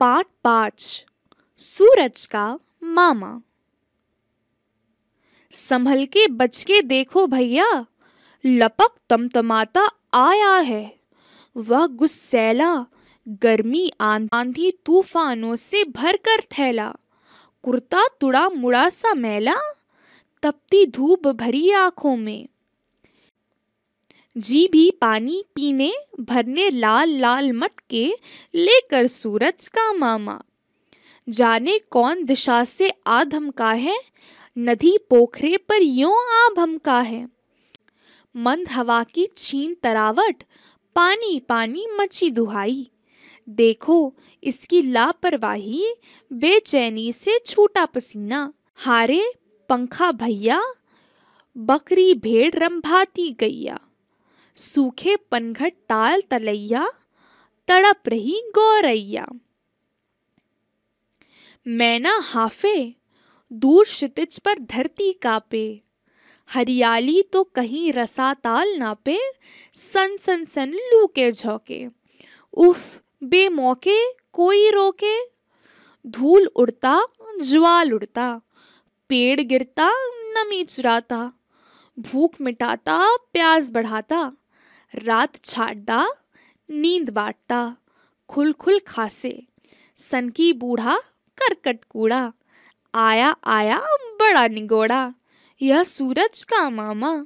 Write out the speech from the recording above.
part पाँच सूरज का मामा संभल के बच के देखो भैया लपक तमतमाता आया है वह गुस्सेला गर्मी आंधी तूफानों से भर कर थैला कुर्ता तुड़ा मुड़ा सा मैला तपती धूप भरी आंखों में जी भी पानी पीने भरने लाल लाल मटके लेकर सूरज का मामा जाने कौन दिशा से आधम का है नदी पोखरे पर यों आभम का है मंद हवा की छीन तरावट पानी पानी मची दुहाई देखो इसकी लापरवाही बेचैनी से छूटा पसीना हारे पंखा भैया बकरी भेड़ रंभाती गैया सूखे पनघट ताल तलैया तड़प रही गौरैया मैना हाफे दूर क्षितिज पर धरती कापे हरियाली तो कहीं रसा ताल नापे सन सन सन लू के झोंके उफ बेमौके कोई रोके धूल उड़ता ज्वाल उड़ता पेड़ गिरता नमी चुराता भूख मिटाता प्यास बढ़ाता रात छाटदा नींद बाटता खुल खुल खासे सन की बूढ़ा करकट कूड़ा आया आया बड़ा निगोड़ा यह सूरज का मामा